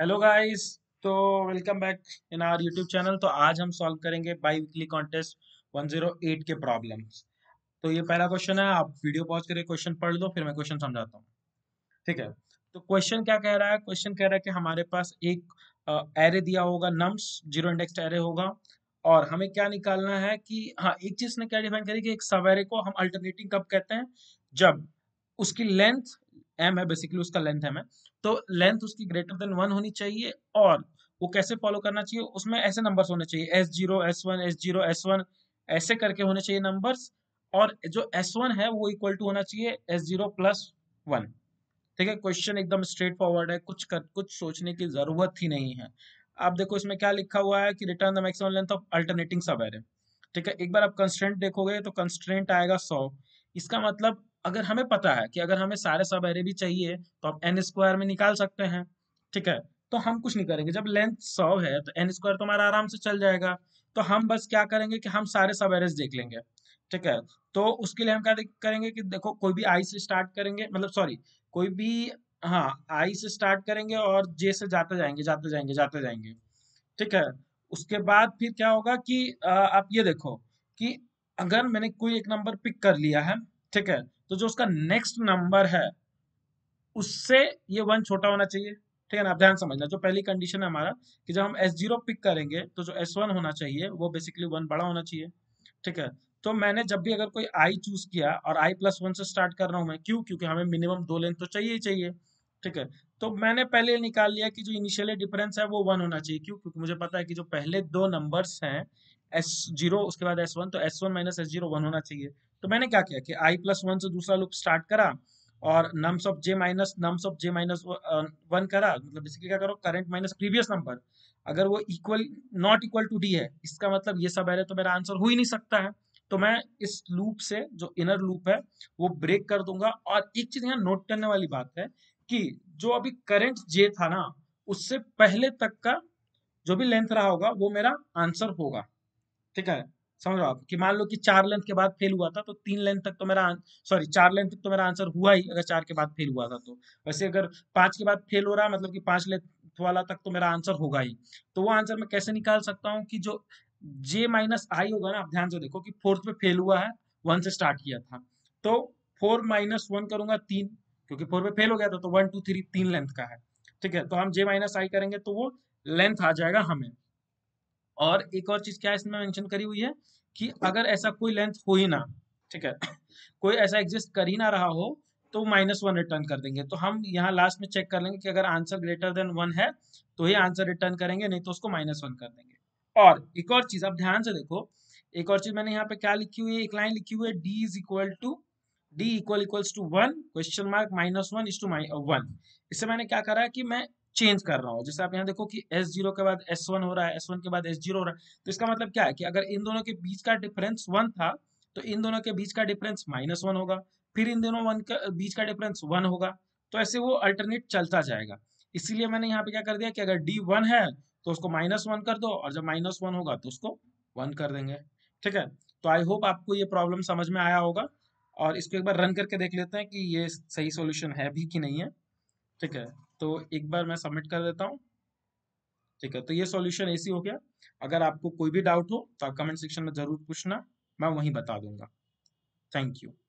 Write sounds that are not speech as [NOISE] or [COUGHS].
hello guys तो welcome back in our YouTube channel तो आज हम सॉल्व करेंगे बाई वीकली कॉन्टेस्ट 108 के प्रॉब्लम्स तो ये पहला क्वेश्चन है आप वीडियो पॉज करके क्वेश्चन पढ़ लो फिर मैं क्वेश्चन समझाता हूँ ठीक है तो क्वेश्चन क्या कह रहा है क्वेश्चन कह रहा है कि हमारे पास एक एरे दिया होगा नम्स जीरो इंडेक्स एरे होगा और हमें क्या निकालना है कि हाँ एक चीज ने क्या डिफाइन करी कि एक सवेरे को हम अल्टरनेटिंग कब कहते हैं जब उसकी लेंथ एम है बेसिकली उसका लेंथ एम है तो लेंथ उसकी ग्रेटर देन वन होनी चाहिए और वो कैसे फॉलो करना चाहिए उसमें ऐसे नंबर होने चाहिए S zero S one S zero S one ऐसे करके होने चाहिए नंबर और जो एस वन है वो इक्वल टू होना चाहिए एस जीरो प्लस वन ठीक है क्वेश्चन एकदम स्ट्रेट फॉरवर्ड है कुछ कर, कुछ सोचने की जरूरत ही नहीं है आप देखो इसमें क्या लिखा हुआ है कि return the maximum length of alternating subarray ठीक है एक बार आप कंस्टेंट देखोगे तो कंस्टेंट आएगा सौ इसका मतलब अगर हमें पता है कि अगर हमें सारे सब एरे भी चाहिए तो आप एन स्क्वायर में निकाल सकते हैं ठीक है तो हम कुछ नहीं करेंगे जब लेंथ सौ है तो एन स्क्वायर तो हमारा आराम से चल जाएगा तो हम बस क्या करेंगे कि हम सारे सब एरेज देख लेंगे ठीक है तो उसके लिए हम क्या करेंगे कि देखो कोई भी आई से स्टार्ट करेंगे मतलब सॉरी कोई भी हाँ आई से स्टार्ट करेंगे और जे से जाते जाएंगे जाते जाएंगे जाते जाएंगे ठीक है उसके बाद फिर क्या होगा कि आप ये देखो कि अगर मैंने कोई एक नंबर पिक कर लिया है ठीक है तो जो उसका नेक्स्ट नंबर है उससे ये वन छोटा होना चाहिए ठीक है ना आप ध्यान समझना जो पहली कंडीशन है हमारा कि जब हम एस जीरो पिक करेंगे तो जो एस वन होना चाहिए वो बेसिकली वन बड़ा होना चाहिए ठीक है तो मैंने जब भी अगर कोई आई चूज किया और आई प्लस वन से स्टार्ट कर रहा हूं मैं क्यों क्योंकि हमें मिनिमम दो लेंथ तो चाहिए ही चाहिए ठीक है तो मैंने पहले निकाल लिया कि जो इनिशियली डिफरेंस है वो वन होना चाहिए क्यों क्योंकि मुझे पता है कि जो पहले दो नंबर्स हैं एस जीरो उसके बाद एस वन तो S one minus S zero one होना चाहिए तो मैंने क्या किया कि आई प्लस वन से दूसरा लूप स्टार्ट करा और nums of J minus nums of J minus one करा मतलब बेसिकली क्या करो करंट माइनस प्रीवियस नंबर अगर वो equal not equal to D है इसका मतलब ये सब है तो मेरा आंसर हो ही नहीं सकता है तो मैं इस लूप से जो इनर लूप है वो ब्रेक कर दूंगा और एक चीज यहाँ नोट करने वाली बात है कि जो अभी करंट जे था ना उससे पहले तक का जो भी लेंथ रहा होगा वो मेरा आंसर होगा ठीक है समझ रहे हो आप कि मान लो कि चार लेंथ के बाद फेल हुआ था तो तीन लेंथ तक तो मेरा सॉरी चार लेंथ तक तो मेरा आंसर हुआ ही अगर चार के बाद फेल हुआ था तो वैसे अगर पांच के बाद फेल हो रहा मतलब कि पांच लेंथ वाला तक तो मेरा आंसर होगा ही तो वो आंसर मैं कैसे निकाल सकता हूँ कि जो जे माइनस आई होगा ना आप ध्यान से देखो कि फोर्थ पे फेल हुआ है वन से स्टार्ट किया था तो फोर माइनस वन करूंगा तीन क्योंकि फोर पे फेल हो गया था तो वन टू थ्री तीन लेंथ का है ठीक है तो हम जे माइनस आई करेंगे तो वो लेंथ आ जाएगा हमें और एक और चीज क्या इसमें मेंशन करी हुई है कि अगर ऐसा कोई लेंथ हो ही ना ठीक है [COUGHS] कोई ऐसा एग्जिस्ट कर ही ना रहा हो तो माइनस वन रिटर्न कर देंगे तो हम यहाँ लास्ट में चेक कर लेंगे कि अगर आंसर ग्रेटर देन वन है तो ही आंसर रिटर्न करेंगे नहीं तो उसको माइनस वन कर देंगे और एक और चीज आप ध्यान से देखो एक और चीज मैंने यहाँ पे क्या लिखी हुई है एक लाइन लिखी हुई है D is equal to D equal equals to one question mark minus one is two one इससे मैंने क्या करा है कि मैं चेंज कर रहा हूँ जैसे आप यहाँ देखो कि एस जीरो के बाद एस वन हो रहा है एस वन के बाद एस जीरो हो रहा है तो इसका मतलब क्या है कि अगर इन दोनों के बीच का डिफरेंस वन था तो इन दोनों के बीच का डिफरेंस माइनस वन होगा फिर इन दोनों वन का बीच का डिफरेंस वन होगा तो ऐसे वो अल्टरनेट चलता जाएगा इसीलिए मैंने यहाँ पे क्या कर दिया कि अगर डी वन है तो उसको माइनस वन कर दो और जब माइनस वन होगा तो उसको वन कर देंगे ठीक है तो आई होप आपको ये प्रॉब्लम समझ में आया होगा और इसको एक बार रन करके देख लेते हैं कि ये सही सॉल्यूशन है भी कि नहीं है ठीक है तो एक बार मैं सबमिट कर देता हूँ ठीक है तो ये सॉल्यूशन ऐसी हो गया अगर आपको कोई भी डाउट हो तो आप कमेंट सेक्शन में जरूर पूछना मैं वहीं बता दूंगा थैंक यू